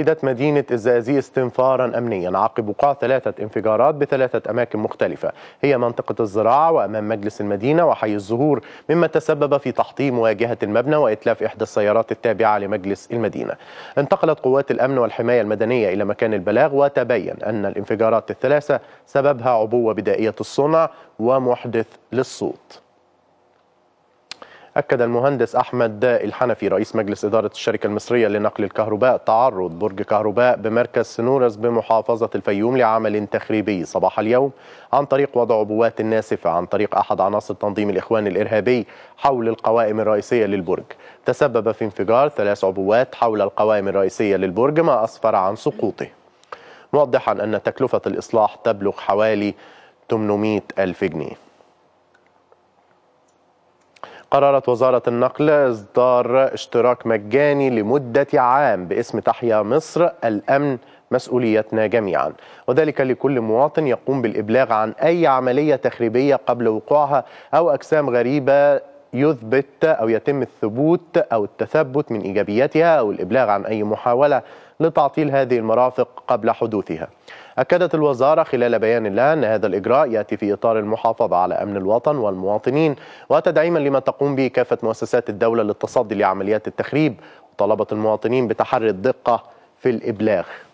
شهدت مدينة الزازي استنفارا أمنيا عقب وقوع ثلاثة انفجارات بثلاثة أماكن مختلفة هي منطقة الزراعة وأمام مجلس المدينة وحي الزهور مما تسبب في تحطيم واجهة المبنى وإتلاف إحدى السيارات التابعة لمجلس المدينة انتقلت قوات الأمن والحماية المدنية إلى مكان البلاغ وتبين أن الانفجارات الثلاثة سببها عبوة بدائية الصنع ومحدث للصوت أكد المهندس أحمد الحنفي رئيس مجلس إدارة الشركة المصرية لنقل الكهرباء تعرض برج كهرباء بمركز سنورس بمحافظة الفيوم لعمل تخريبي صباح اليوم عن طريق وضع عبوات ناسفة عن طريق أحد عناصر تنظيم الإخوان الإرهابي حول القوائم الرئيسية للبرج تسبب في انفجار ثلاث عبوات حول القوائم الرئيسية للبرج ما أسفر عن سقوطه موضحا أن تكلفة الإصلاح تبلغ حوالي 800 ألف جنيه قررت وزارة النقل إصدار اشتراك مجاني لمدة عام باسم تحيا مصر الأمن مسؤوليتنا جميعا وذلك لكل مواطن يقوم بالإبلاغ عن أي عملية تخريبية قبل وقوعها أو أجسام غريبة يثبت أو يتم الثبوت أو التثبت من إيجابيتها أو الإبلاغ عن أي محاولة لتعطيل هذه المرافق قبل حدوثها أكدت الوزارة خلال بيان لها أن هذا الإجراء يأتي في إطار المحافظة على أمن الوطن والمواطنين وتدعيما لما تقوم به كافة مؤسسات الدولة للتصدي لعمليات التخريب وطلبت المواطنين بتحري الدقة في الإبلاغ